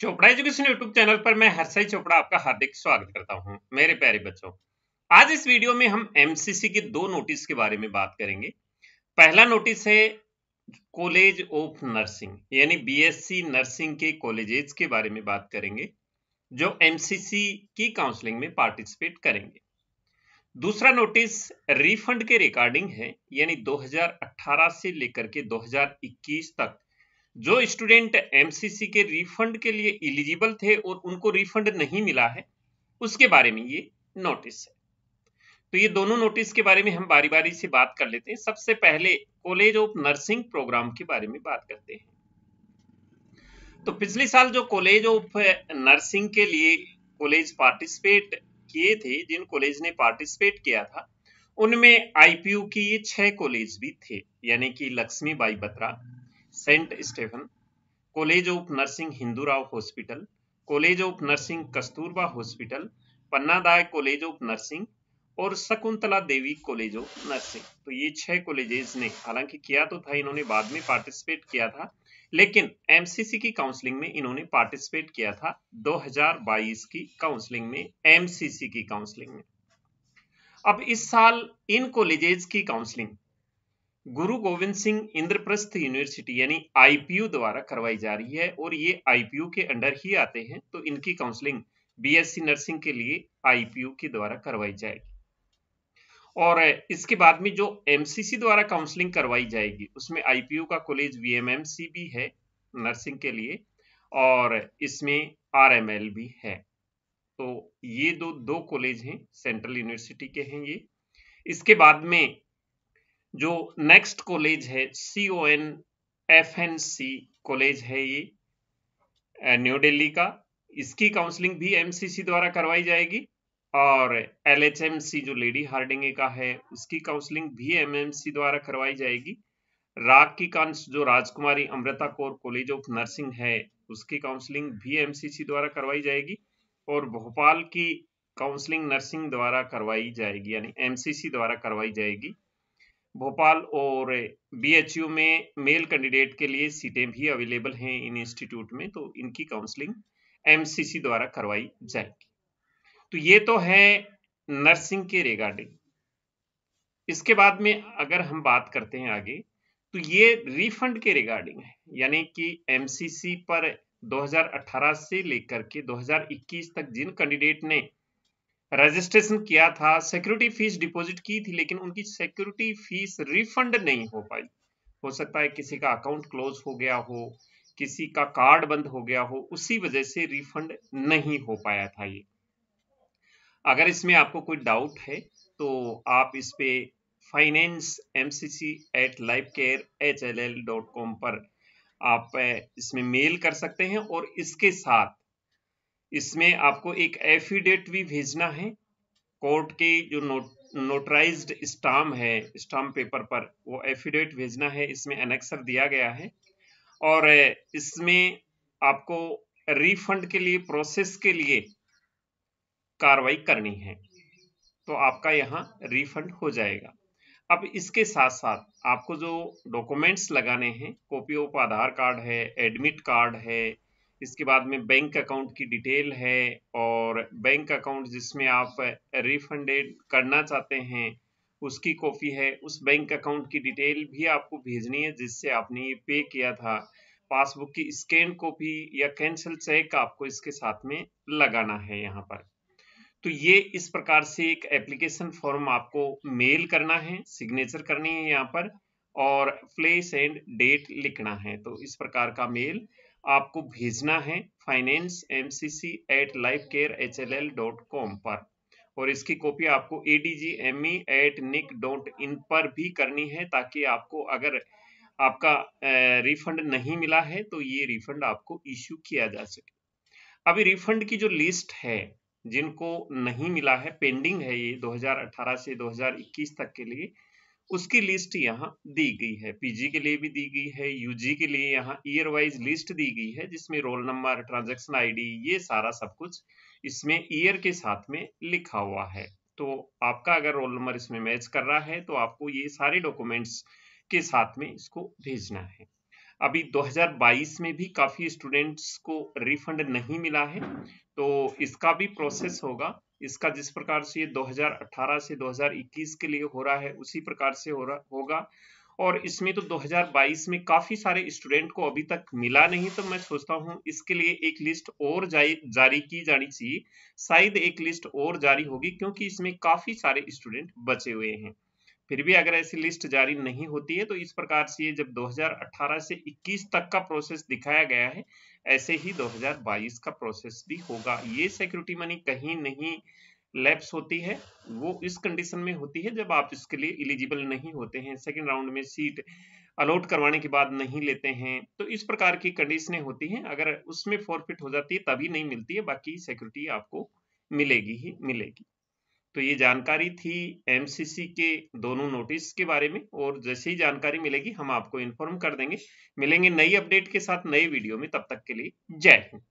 Chopra education YouTube channel पर मैं हर्षाई चोपड़ा आपका हार्दिक स्वागत करता हूं मेरे प्यारे बच्चों आज इस वीडियो में हम एमसीसी के दो नोटिस के बारे में बात करेंगे पहला नोटिस है कॉलेज ऑफ नर्सिंग यानी बीएससी नर्सिंग के कॉलेजेस के बारे में बात करेंगे जो एमसीसी की काउंसलिंग में पार्टिसिपेट करेंगे दूसरा नोटिस रिफंड के रिकॉर्डिंग है यानी 2018 से लेकर के 2021 तक जो स्टूडेंट एमसीसी के रिफंड के लिए इलिजिबल थे और उनको रिफंड नहीं मिला है उसके बारे में ये नोटिस है तो ये दोनों नोटिस के बारे में हम बारी बारी से बात कर लेते हैं सबसे पहले कॉलेज ऑफ नर्सिंग प्रोग्राम के बारे में बात करते हैं तो पिछले साल जो कॉलेज ऑफ नर्सिंग के लिए कॉलेज पार्टिसिपेट किए थे जिन कॉलेज ने पार्टिसिपेट किया था उनमें आईपीयू की ये छह कॉलेज भी थे यानी कि Lakshmi Bai Batra saint Stephen college of nursing Hindurao hospital college of nursing Kasturba hospital Pannadai college of nursing और Shakuntala Devi college of nursing तो ये छह कॉलेजेस ने हालांकि किया तो था इन्होंने बाद में पार्टिसिपेट किया था लेकिन एमसीसी की काउंसलिंग में इन्होंने पार्टिसिपेट किया था 2022 की काउंसलिंग में एमसीसी की काउंसलिंग में अब इस साल इन कॉलेजेस की काउंसलिंग गुरु गोविंद सिंह इंद्रप्रस्थ यूनिवर्सिटी यानी आईपीयू द्वारा करवाई जा रही है और ये आईपीयू के अंडर ही आते हैं तो इनकी काउंसलिंग बीएससी नर्सिंग के लिए आईपीयू के द्वारा करवाई जाएगी और इसके बाद में जो एमसीसी द्वारा काउंसलिंग करवाई जाएगी उसमें आईपीयू का कॉलेज वीएमएमसी भी है नर्सिंग के लिए और इसमें आरएमएल भी है तो ये दो दो कॉलेज हैं सेंट्रल यूनिवर्सिटी के हैं ये इसके बाद में जो नेक्स्ट कॉलेज है C O N F N C college है ये न्यू दिल्ली का इसकी काउंसलिंग भी एमसीसी द्वारा करवाई जाएगी और एल एच एम सी जो लेडी हार्डिंगे का है उसकी काउंसलिंग भी एम एम सी द्वारा करवाई जाएगी राग की कांस जो Rajkumari Amrita Kaur college of nursing है उसकी काउंसलिंग भी एम सी सी द्वारा करवाई जाएगी और भोपाल की काउंसलिंग नर्सिंग द्वारा करवाई जाएगी यानी एम सी सी द्वारा करवाई जाएगी भोपाल और बीएचयू में मेल कैंडिडेट के लिए सीटें भी अवेलेबल हैं इन इंस्टीट्यूट में तो इनकी काउंसलिंग एमसीसी द्वारा करवाई जाएगी तो ये तो है नर्सिंग के रिगार्डिंग इसके बाद में अगर हम बात करते हैं आगे तो ये रिफंड के रिगार्डिंग है यानी कि एमसीसी पर 2018 से लेकर के 2021 तक जिन कैंडिडेट ने रजिस्ट्रेशन किया था सिक्योरिटी फीस डिपॉजिट की थी लेकिन उनकी सिक्योरिटी फीस रिफंड नहीं हो पाई हो सकता है किसी का अकाउंट क्लोज हो गया हो किसी का कार्ड बंद हो गया हो उसी वजह से रिफंड नहीं हो पाया था ये अगर इसमें आपको कोई डाउट है तो आप इस पे finance M C C at life care H L L dot com पर आप इसमें मेल कर सकते हैं और इसके साथ इसमें आपको एक एफिडेट भी भेजना है कोर्ट के जो नोट नोटराइज्ड स्टाम है स्टाम पेपर पर वो एफिडेट भेजना है इसमें एनेक्सर दिया गया है और इसमें आपको रिफंड के लिए प्रोसेस के लिए कार्रवाई करनी है तो आपका यहाँ रिफंड हो जाएगा अब इसके साथ साथ आपको जो डॉक्यूमेंट्स लगाने हैं कॉपी ऑफ आधार कार्ड है एडमिट कार्ड है इसके बाद में बैंक अकाउंट की डिटेल है और बैंक अकाउंट जिसमें आप रिफंडेड करना चाहते हैं उसकी कॉपी है उस बैंक अकाउंट की डिटेल भी आपको भेजनी है जिससे आपने ये पे किया था पासबुक की स्कैन कॉपी या कैंसिल चेक आपको इसके साथ में लगाना है यहाँ पर तो ये इस प्रकार से एक एप्लीकेशन फॉर्म आपको मेल करना है सिग्नेचर करनी है यहाँ पर और प्लेस एंड डेट लिखना है तो इस प्रकार का मेल आपको भेजना है finance M C C at life care H L L dot com पर और इसकी कॉपी आपको A D G M E at NIC dot in पर भी करनी है ताकि आपको अगर आपका रिफंड नहीं मिला है तो ये रिफंड आपको इश्यू किया जा सके अभी रिफंड की जो लिस्ट है जिनको नहीं मिला है पेंडिंग है ये 2018 से 2021 तक के लिए उसकी लिस्ट यहाँ दी गई है पीजी के लिए भी दी गई है यूजी के लिए यहाँ ईयर वाइज लिस्ट दी गई है जिसमें रोल नंबर ट्रांजैक्शन आईडी ये सारा सब कुछ इसमें ईयर के साथ में लिखा हुआ है तो आपका अगर रोल नंबर इसमें मैच कर रहा है तो आपको ये सारे डॉक्यूमेंट्स के साथ में इसको भेजना है अभी 2022 में भी काफ़ी स्टूडेंट्स को रिफंड नहीं मिला है तो इसका भी प्रोसेस होगा इसका जिस प्रकार से ये 2018 से 2021 के लिए हो रहा है उसी प्रकार से हो रहा होगा और इसमें तो 2022 में काफ़ी सारे स्टूडेंट को अभी तक मिला नहीं तो मैं सोचता हूँ इसके लिए एक लिस्ट और जारी की जानी चाहिए शायद एक लिस्ट और जारी होगी क्योंकि इसमें काफ़ी सारे स्टूडेंट बचे हुए हैं फिर भी अगर ऐसी लिस्ट जारी नहीं होती है तो इस प्रकार से ये जब 2018 से 21 तक का प्रोसेस दिखाया गया है ऐसे ही 2022 का प्रोसेस भी होगा ये सिक्योरिटी मनी कहीं नहीं लैप्स होती है वो इस कंडीशन में होती है जब आप इसके लिए एलिजिबल नहीं होते हैं सेकेंड राउंड में सीट अलॉट करवाने के बाद नहीं लेते हैं तो इस प्रकार की कंडीशन होती हैं अगर उसमें फॉरफिट हो जाती है तभी नहीं मिलती है बाकी सिक्योरिटी आपको मिलेगी ही मिलेगी तो ये जानकारी थी एमसीसी के दोनों नोटिस के बारे में और जैसे ही जानकारी मिलेगी हम आपको इन्फॉर्म कर देंगे मिलेंगे नई अपडेट के साथ नए वीडियो में तब तक के लिए जय हिंद